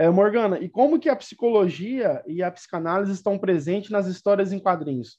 É, Morgana, e como que a psicologia e a psicanálise estão presentes nas histórias em quadrinhos?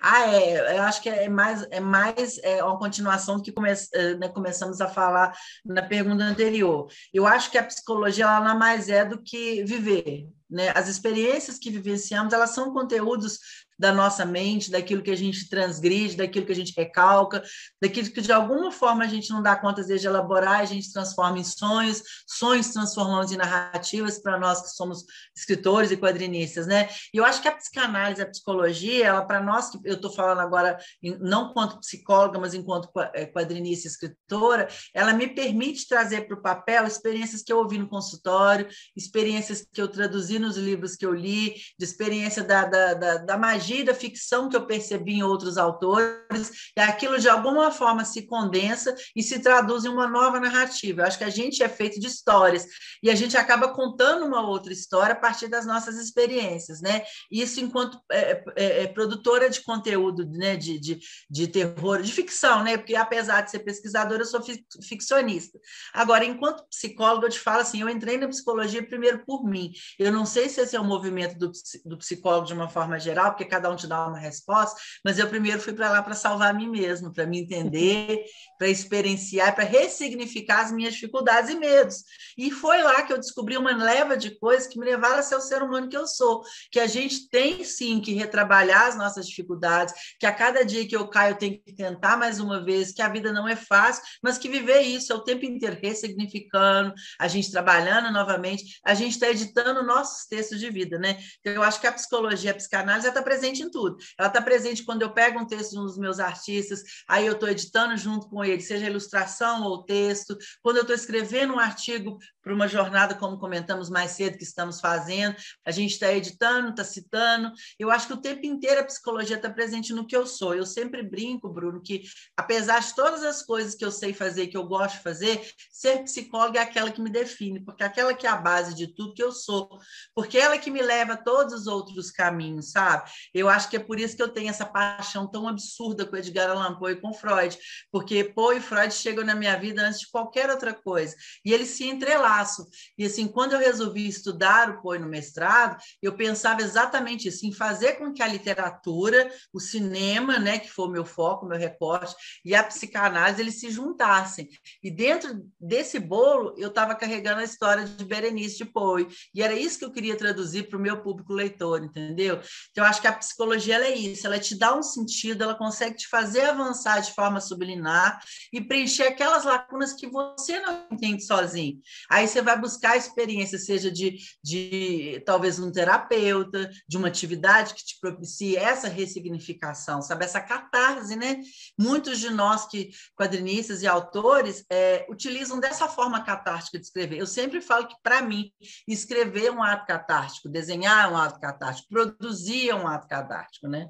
Ah, é, eu acho que é mais, é mais é uma continuação do que come, eh, né, começamos a falar na pergunta anterior. Eu acho que a psicologia ela nada mais é do que viver. Né? As experiências que vivenciamos, elas são conteúdos da nossa mente, daquilo que a gente transgride, daquilo que a gente recalca, daquilo que de alguma forma a gente não dá conta de elaborar, a gente transforma em sonhos, sonhos transformamos em narrativas para nós que somos escritores e quadrinistas, né? E eu acho que a psicanálise, a psicologia, ela para nós que eu estou falando agora não quanto psicóloga, mas enquanto eh, quadrinista e escritora, ela me permite trazer para o papel experiências que eu ouvi no consultório, experiências que eu traduzi nos livros que eu li, de experiência da, da, da, da magia agir da ficção que eu percebi em outros autores, e aquilo de alguma forma se condensa e se traduz em uma nova narrativa. Eu acho que a gente é feito de histórias e a gente acaba contando uma outra história a partir das nossas experiências, né? Isso enquanto é, é, é produtora de conteúdo, né, de, de, de terror, de ficção, né? Porque apesar de ser pesquisadora, eu sou ficcionista. Agora, enquanto psicóloga, eu te falo assim, eu entrei na psicologia primeiro por mim. Eu não sei se esse é o movimento do, do psicólogo de uma forma geral, porque cada um te dar uma resposta, mas eu primeiro fui para lá para salvar a mim mesmo, para me entender, para experienciar, para ressignificar as minhas dificuldades e medos. E foi lá que eu descobri uma leva de coisas que me levaram a ser o ser humano que eu sou, que a gente tem sim que retrabalhar as nossas dificuldades, que a cada dia que eu caio eu tenho que tentar mais uma vez, que a vida não é fácil, mas que viver isso é o tempo inteiro ressignificando, a gente trabalhando novamente, a gente está editando nossos textos de vida, né? Então, eu acho que a psicologia, a psicanálise está presente presente em tudo. Ela está presente quando eu pego um texto de um dos meus artistas, aí eu estou editando junto com ele, seja ilustração ou texto, quando eu estou escrevendo um artigo para uma jornada, como comentamos mais cedo, que estamos fazendo, a gente está editando, está citando. Eu acho que o tempo inteiro a psicologia está presente no que eu sou. Eu sempre brinco, Bruno, que apesar de todas as coisas que eu sei fazer, que eu gosto de fazer, ser psicóloga é aquela que me define, porque é aquela que é a base de tudo que eu sou, porque ela é que me leva a todos os outros caminhos, sabe? Eu acho que é por isso que eu tenho essa paixão tão absurda com Edgar Allan Poe e com Freud, porque Poe e Freud chegam na minha vida antes de qualquer outra coisa. E eles se entrelaçam. E assim, quando eu resolvi estudar o Poe no mestrado, eu pensava exatamente isso, em fazer com que a literatura, o cinema, né, que foi o meu foco, meu recorte, e a psicanálise, eles se juntassem. E dentro desse bolo, eu estava carregando a história de Berenice de Poe. E era isso que eu queria traduzir para o meu público leitor, entendeu? Então, eu acho que a psicologia é isso, ela te dá um sentido, ela consegue te fazer avançar de forma sublinar e preencher aquelas lacunas que você não entende sozinho. Aí você vai buscar a experiência, seja de, de talvez um terapeuta, de uma atividade que te propicie essa ressignificação, sabe? Essa catarse, né? Muitos de nós que quadrinistas e autores é, utilizam dessa forma catártica de escrever. Eu sempre falo que, para mim, escrever é um ato catártico, desenhar é um ato catártico, produzir é um ato catártico, catártico, né?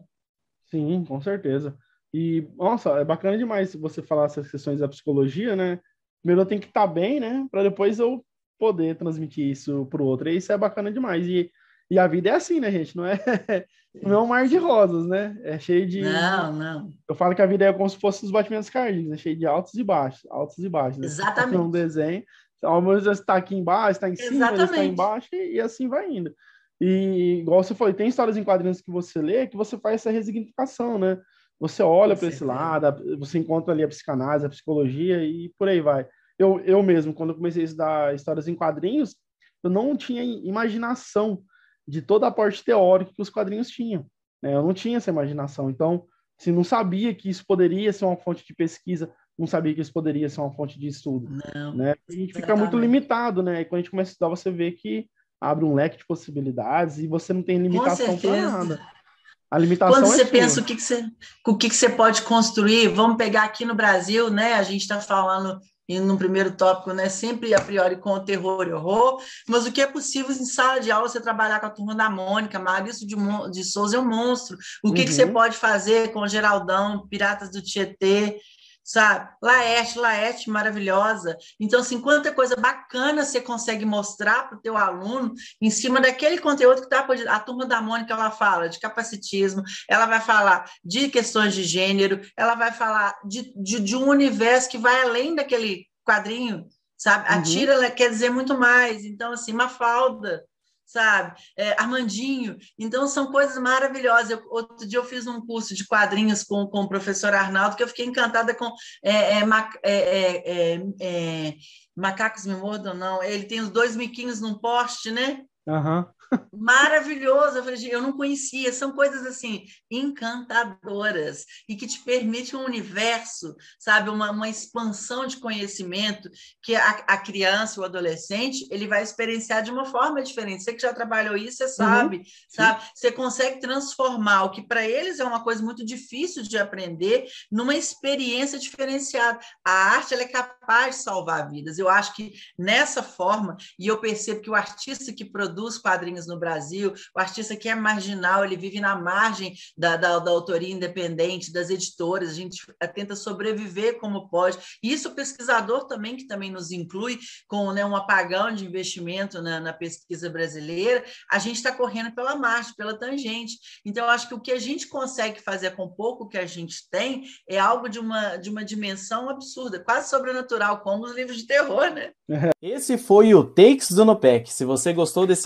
Sim, com certeza. E, nossa, é bacana demais você falar essas questões da psicologia, né? Primeiro eu tenho que estar tá bem, né? Para depois eu poder transmitir isso para o outro. E isso é bacana demais. E, e a vida é assim, né, gente? Não é, não é um mar de rosas, né? É cheio de. Não, não. Eu falo que a vida é como se fosse os batimentos cardíacos, é cheio de altos e baixos, altos e baixos. Né? Tá Exatamente. Um desenho, então, às vezes está aqui embaixo, está em cima, está embaixo, e, e assim vai indo. E, igual você falou, tem histórias em quadrinhos que você lê que você faz essa resignificação, né? Você olha para esse lado, você encontra ali a psicanálise, a psicologia e por aí vai. Eu, eu mesmo, quando eu comecei a estudar histórias em quadrinhos, eu não tinha imaginação de toda a parte teórica que os quadrinhos tinham. Né? Eu não tinha essa imaginação. Então, se assim, não sabia que isso poderia ser uma fonte de pesquisa, não sabia que isso poderia ser uma fonte de estudo. Não, né? A gente fica muito limitado, né? E quando a gente começa a estudar, você vê que abre um leque de possibilidades e você não tem limitação para nada. A limitação Quando é você é pensa o que, que você, o que, que você pode construir, vamos pegar aqui no Brasil, né? A gente está falando indo no primeiro tópico, né? Sempre a priori com o terror e horror, mas o que é possível em sala de aula você trabalhar com a turma da Mônica, Marício de, de Souza é um monstro. O que, uhum. que você uhum. pode fazer com o Geraldão, Piratas do Tietê? sabe? Laerte, Laerte maravilhosa. Então, assim, quanta coisa bacana você consegue mostrar para o teu aluno em cima daquele conteúdo que está... A turma da Mônica, ela fala de capacitismo, ela vai falar de questões de gênero, ela vai falar de, de, de um universo que vai além daquele quadrinho, sabe? Uhum. A tira, ela quer dizer muito mais. Então, assim, uma falda sabe? É, Armandinho. Então, são coisas maravilhosas. Eu, outro dia eu fiz um curso de quadrinhos com, com o professor Arnaldo, que eu fiquei encantada com é, é, é, é, é Macacos Me Mordam, não. Ele tem os dois miquinhos num poste, né? Uhum. Maravilhoso, eu falei, eu não conhecia, são coisas assim encantadoras e que te permite um universo, sabe, uma, uma expansão de conhecimento que a, a criança, o adolescente, ele vai experienciar de uma forma diferente. Você que já trabalhou isso, você uhum. sabe, uhum. sabe? Você consegue transformar o que para eles é uma coisa muito difícil de aprender numa experiência diferenciada. A arte ela é capaz de salvar vidas. Eu acho que nessa forma, e eu percebo que o artista que produz produz quadrinhos no Brasil, o artista que é marginal, ele vive na margem da, da, da autoria independente, das editoras, a gente eh, tenta sobreviver como pode. E isso o pesquisador também, que também nos inclui, com né, um apagão de investimento na, na pesquisa brasileira, a gente está correndo pela margem, pela tangente. Então, acho que o que a gente consegue fazer com pouco que a gente tem é algo de uma, de uma dimensão absurda, quase sobrenatural, como os livros de terror, né? Esse foi o Takes do Nopec. Se você gostou desse